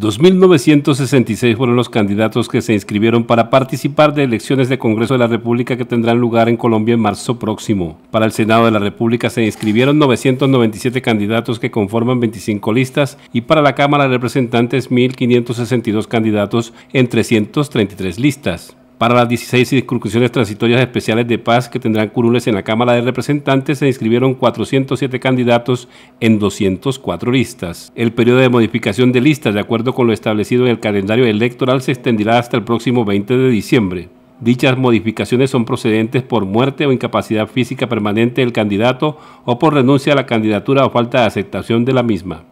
2.966 fueron los candidatos que se inscribieron para participar de elecciones de Congreso de la República que tendrán lugar en Colombia en marzo próximo. Para el Senado de la República se inscribieron 997 candidatos que conforman 25 listas y para la Cámara de Representantes 1.562 candidatos en 333 listas. Para las 16 circunscripciones transitorias especiales de paz que tendrán curules en la Cámara de Representantes se inscribieron 407 candidatos en 204 listas. El periodo de modificación de listas, de acuerdo con lo establecido en el calendario electoral, se extenderá hasta el próximo 20 de diciembre. Dichas modificaciones son procedentes por muerte o incapacidad física permanente del candidato o por renuncia a la candidatura o falta de aceptación de la misma.